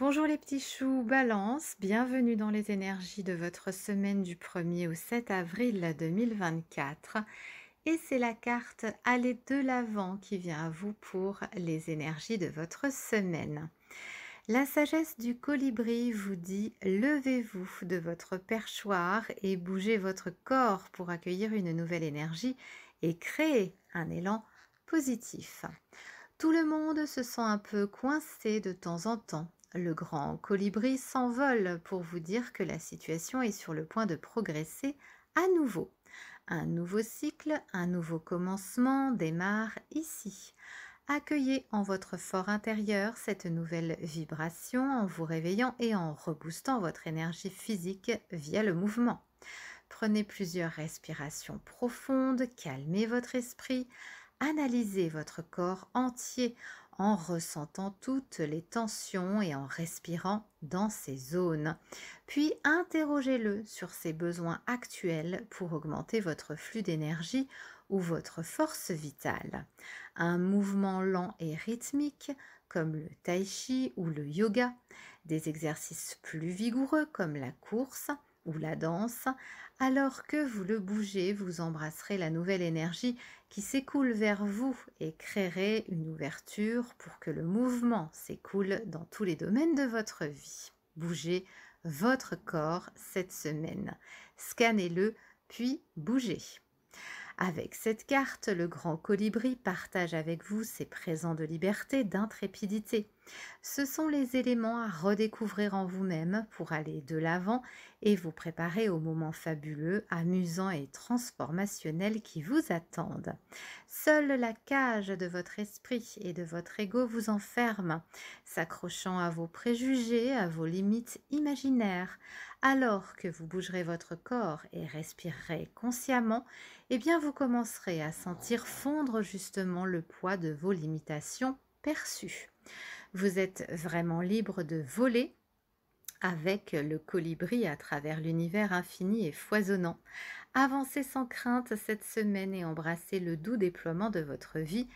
Bonjour les petits choux balance, bienvenue dans les énergies de votre semaine du 1er au 7 avril 2024. Et c'est la carte Aller de l'avant qui vient à vous pour les énergies de votre semaine. La sagesse du colibri vous dit levez-vous de votre perchoir et bougez votre corps pour accueillir une nouvelle énergie et créer un élan positif. Tout le monde se sent un peu coincé de temps en temps le grand colibri s'envole pour vous dire que la situation est sur le point de progresser à nouveau. Un nouveau cycle, un nouveau commencement démarre ici. Accueillez en votre fort intérieur cette nouvelle vibration en vous réveillant et en reboostant votre énergie physique via le mouvement. Prenez plusieurs respirations profondes, calmez votre esprit, analysez votre corps entier en ressentant toutes les tensions et en respirant dans ces zones. Puis interrogez-le sur ses besoins actuels pour augmenter votre flux d'énergie ou votre force vitale. Un mouvement lent et rythmique comme le tai chi ou le yoga, des exercices plus vigoureux comme la course, ou la danse, alors que vous le bougez, vous embrasserez la nouvelle énergie qui s'écoule vers vous et créerez une ouverture pour que le mouvement s'écoule dans tous les domaines de votre vie. Bougez votre corps cette semaine. Scannez-le, puis bougez. Avec cette carte, le grand colibri partage avec vous ses présents de liberté, d'intrépidité. Ce sont les éléments à redécouvrir en vous-même pour aller de l'avant et vous préparer aux moments fabuleux, amusants et transformationnels qui vous attendent. Seule la cage de votre esprit et de votre ego vous enferme, s'accrochant à vos préjugés, à vos limites imaginaires. Alors que vous bougerez votre corps et respirerez consciemment, eh bien vous commencerez à sentir fondre justement le poids de vos limitations perçues. Vous êtes vraiment libre de voler avec le colibri à travers l'univers infini et foisonnant. Avancez sans crainte cette semaine et embrassez le doux déploiement de votre vie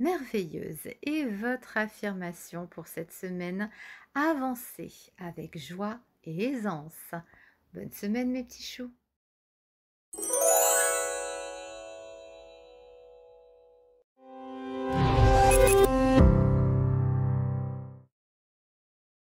merveilleuse. Et votre affirmation pour cette semaine, avancez avec joie et aisance. Bonne semaine mes petits choux